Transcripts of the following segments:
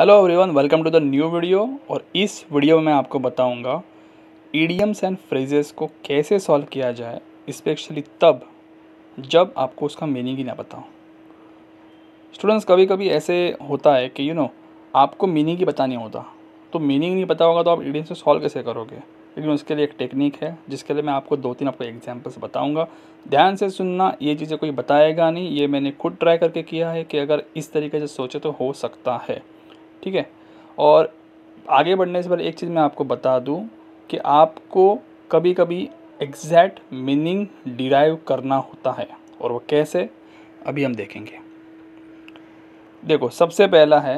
hello everyone welcome to the new video और इस video में आपको बताऊंगा ईडियम्स एंड फ्रेजेस को कैसे सॉल्व किया जाए स्पेशली तब जब आपको उसका मीनिंग ही ना पता हो स्टूडेंट्स कभी कभी ऐसे होता है कि यू you नो know, आपको मीनिंग ही पता नहीं होता तो मीनिंग नहीं पता होगा तो आप ईडियम्स को सॉल्व कैसे करोगे लेकिन उसके लिए एक टेक्निक है जिसके लिए मैं आपको दो तीन आपको एग्जाम्पल्स बताऊँगा ध्यान से सुनना ये चीज़ें कोई बताएगा नहीं ये मैंने खुद ट्राई करके किया है कि अगर इस तरीके से सोचे तो हो सकता है ठीक है और आगे बढ़ने से पहले एक चीज़ मैं आपको बता दूं कि आपको कभी कभी एग्जैक्ट मीनिंग डिराइव करना होता है और वो कैसे अभी हम देखेंगे देखो सबसे पहला है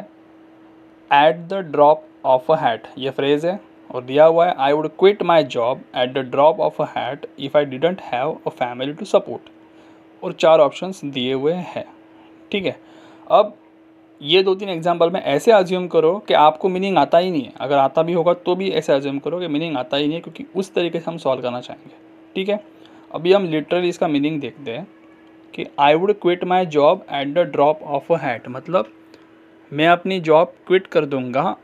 at the drop of a hat ये फ्रेज़ है और दिया हुआ है I would quit my job at the drop of a hat if I didn't have a family to support और चार ऑप्शंस दिए हुए हैं ठीक है अब ये दो तीन एग्जाम्पल में ऐसे अज्यूम करो कि आपको मीनिंग आता ही नहीं है अगर आता भी होगा तो भी ऐसे अज्यूम करो कि मीनिंग आता ही नहीं है क्योंकि उस तरीके से हम सॉल्व करना चाहेंगे ठीक है अभी हम लिटरली इसका मीनिंग देखते हैं कि I would quit my job at the drop of a hat मतलब मैं अपनी जॉब क्विट कर दूंगा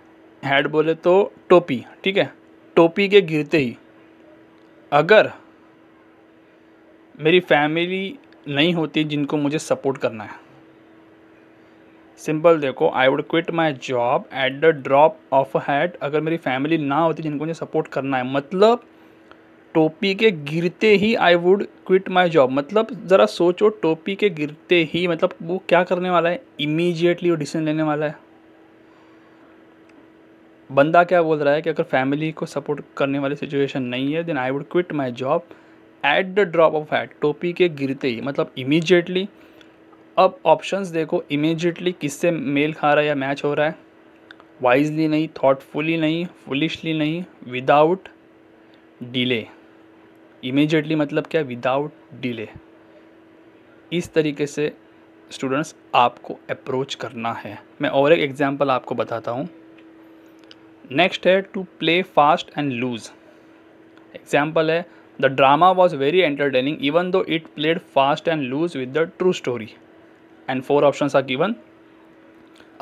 हैड बोले तो टोपी ठीक है टोपी के गिरते ही अगर मेरी फैमिली नहीं होती जिनको मुझे सपोर्ट करना है सिंपल देखो I would quit my job at the drop of hat अगर मेरी फैमिली ना होती जिनको मुझे सपोर्ट करना है मतलब टोपी के गिरते ही I would quit my job मतलब ज़रा सोचो टोपी के गिरते ही मतलब वो क्या करने वाला है इमीजिएटली वो डिसीजन लेने वाला है बंदा क्या बोल रहा है कि अगर फैमिली को सपोर्ट करने वाली सिचुएशन नहीं है then I would quit my job at the drop of hat टोपी के गिरते ही मतलब इमीजिएटली अब ऑप्शंस देखो इमेजिएटली किससे मेल खा रहा है या मैच हो रहा है वाइजली नहीं थॉटफुली नहीं फुलिशली नहीं विदाउट डिले इमेजिएटली मतलब क्या विदाउट डिले इस तरीके से स्टूडेंट्स आपको अप्रोच करना है मैं और एक एग्ज़ाम्पल आपको बताता हूँ नेक्स्ट है to play fast and loose example है the drama was very entertaining even though it played fast and loose with the true story and four option are given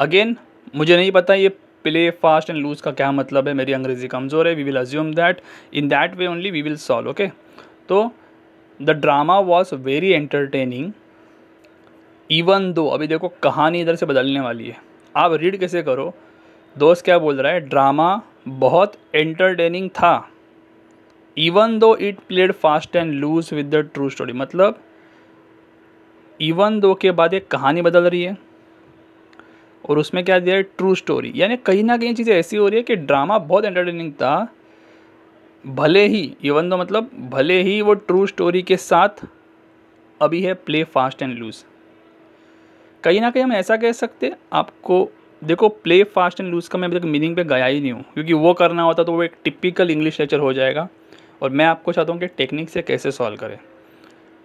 again मुझे नहीं पता ये प्ले फास्ट एंड लूज का क्या मतलब है मेरी अंग्रेज़ी कमज़ोर है we will assume that in that way only we will solve okay तो the drama was very entertaining even though अभी देखो कहानी इधर से बदलने वाली है आप रीड कैसे करो दोस्त क्या बोल रहा है ड्रामा बहुत एंटरटेनिंग था even though it played fast and loose with the true story मतलब इवन दो के बाद एक कहानी बदल रही है और उसमें क्या दिया है ट्रू स्टोरी यानी कहीं ना कहीं चीज़ें ऐसी हो रही है कि ड्रामा बहुत एंटरटेनिंग था भले ही इवन दो मतलब भले ही वो ट्रू स्टोरी के साथ अभी है प्ले फास्ट एंड लूज कहीं ना कहीं हम ऐसा कह सकते आपको देखो प्ले फास्ट एंड लूज का मैं अभी तक मीनिंग पे गया ही नहीं हूँ क्योंकि वो करना होता तो वो एक टिपिकल इंग्लिश लेक्चर हो जाएगा और मैं आपको चाहता हूँ कि टेक्निक से कैसे सॉल्व करें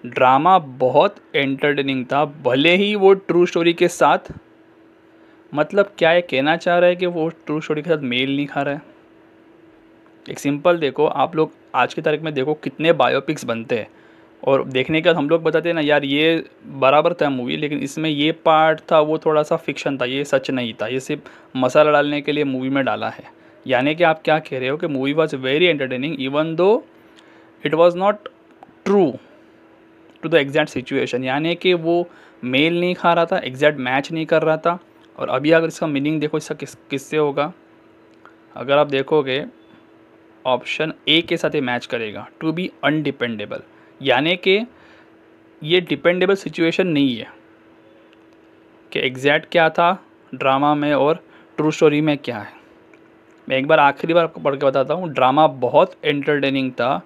ड्रामा बहुत एंटरटेनिंग था भले ही वो ट्रू स्टोरी के साथ मतलब क्या ये कहना चाह रहा है कि वो ट्रू स्टोरी के साथ मेल नहीं खा रहा है एक सिंपल देखो आप लोग आज की तारीख में देखो कितने बायोपिक्स बनते हैं और देखने के बाद हम लोग बताते हैं ना यार ये बराबर था मूवी लेकिन इसमें ये पार्ट था वो थोड़ा सा फिक्शन था ये सच नहीं था ये सिर्फ मसाला डालने के लिए मूवी में डाला है यानी कि आप क्या कह रहे हो कि movie was very entertaining even though it was not true to the exact situation यानी कि वो मेल नहीं खा रहा था एग्जैक्ट मैच नहीं कर रहा था और अभी अगर इसका मीनिंग देखो इसका किस किससे होगा अगर आप देखोगे ऑप्शन ए के साथ ये मैच करेगा टू बी अनडिपेंडेबल यानी कि ये डिपेंडेबल सिचुएशन नहीं है कि एग्जैक्ट क्या था ड्रामा में और ट्रू स्टोरी में क्या है मैं एक बार आखिरी बार आपको पढ़ के बताता हूँ ड्रामा बहुत एंटरटेनिंग था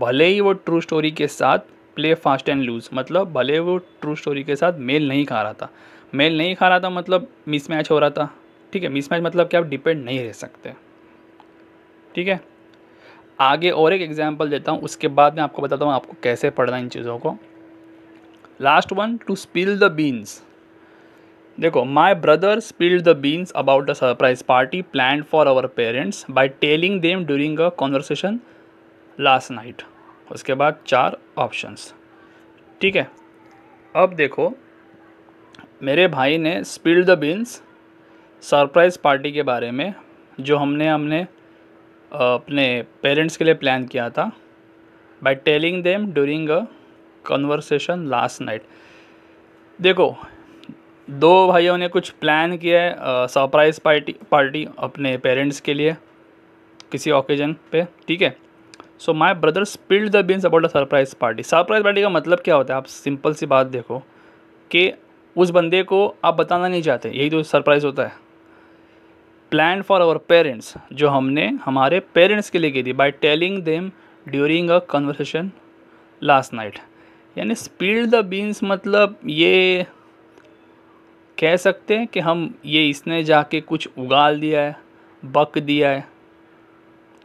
भले ही वो ट्रू स्टोरी के साथ प्ले फास्ट एंड लूज़ मतलब भले वो ट्रू स्टोरी के साथ मेल नहीं खा रहा था मेल नहीं खा रहा था मतलब मिसमैच हो रहा था ठीक है मिसमैच मतलब कि आप डिपेंड नहीं रह सकते ठीक है आगे और एक एग्जाम्पल देता हूँ उसके बाद मैं आपको बताता हूँ आपको कैसे पढ़ना इन चीज़ों को last one to spill the beans देखो my brother spilled the beans about a surprise party plan for our parents by telling them during a conversation last night उसके बाद चार ऑप्शंस ठीक है अब देखो मेरे भाई ने spilled the beans surprise party के बारे में जो हमने हमने अपने पेरेंट्स के लिए प्लान किया था by telling them during a conversation last night देखो दो भाइयों ने कुछ प्लान किया है सरप्राइज़ पार्टी पार्टी अपने पेरेंट्स के लिए किसी ओकेजन पे ठीक है so my brother spilled the beans about a surprise party surprise party का मतलब क्या होता है आप सिंपल सी बात देखो कि उस बंदे को आप बताना नहीं चाहते यही तो सरप्राइज़ होता है प्लान फॉर आवर पेरेंट्स जो हमने हमारे पेरेंट्स के लिए की थी by telling them during a conversation last night यानी स्पीड द बीन्स मतलब ये कह सकते हैं कि हम ये इसने जाके कुछ उगाल दिया है बक दिया है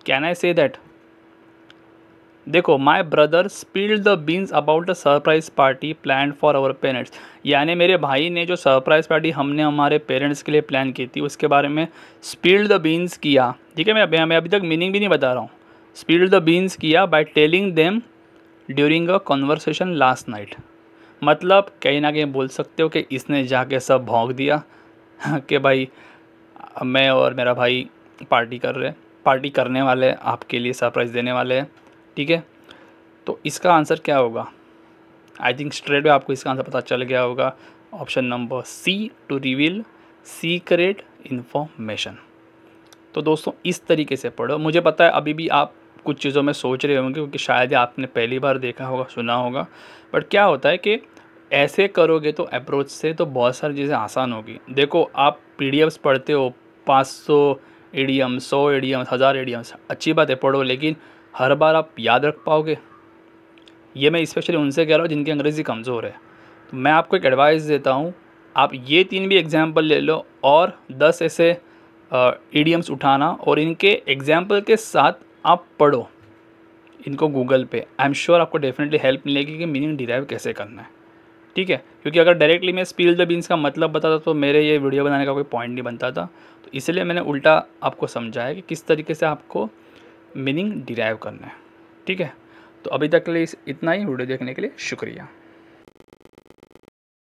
कैन आई से दैट देखो my brother spilled the beans about the surprise party plan for our parents यानी मेरे भाई ने जो सरप्राइज पार्टी हमने हमारे पेरेंट्स के लिए प्लान की थी उसके बारे में स्पील द बीन्स किया ठीक है मैं अभी मैं अभी तक मीनिंग भी नहीं बता रहा हूँ स्पील द बीन्स किया by telling them during a conversation last night मतलब कहीं ना कहीं बोल सकते हो कि इसने जाके सब भोंक दिया कि भाई मैं और मेरा भाई पार्टी कर रहे पार्टी करने वाले आपके लिए सरप्राइज़ देने वाले हैं ठीक है तो इसका आंसर क्या होगा आई थिंक स्ट्रेट में आपको इसका आंसर पता चल गया होगा option number C to reveal secret information तो दोस्तों इस तरीके से पढ़ो मुझे पता है अभी भी आप कुछ चीज़ों में सोच रहे होंगे क्योंकि शायद आपने पहली बार देखा होगा सुना होगा बट क्या होता है कि ऐसे करोगे तो अप्रोच से तो बहुत सारी चीज़ें आसान होगी देखो आप पी पढ़ते हो पाँच सौ एम सौ एडीएम्स हज़ार एडीएम्स अच्छी बात है पढ़ो लेकिन हर बार आप याद रख पाओगे ये मैं स्पेशली उनसे कह रहा हूँ जिनकी अंग्रेज़ी कमज़ोर है तो मैं आपको एक एडवाइस देता हूँ आप ये तीन भी एग्ज़ाम्पल ले लो और दस ऐसे ईडियम्स उठाना और इनके एग्ज़ाम्पल के साथ आप पढ़ो इनको गूगल पे आई एम श्योर आपको डेफिनेटली हेल्प मिलेगी कि मीनिंग डिराइव कैसे करना है ठीक है क्योंकि अगर डायरेक्टली मैं स्पील द बीन्स का मतलब बताता तो मेरे ये वीडियो बनाने का कोई पॉइंट नहीं बनता था तो इसलिए मैंने उल्टा आपको समझाया कि किस तरीके से आपको मीनिंग डिराइव करना है ठीक है तो अभी तक के लिए इतना ही वीडियो देखने के लिए शुक्रिया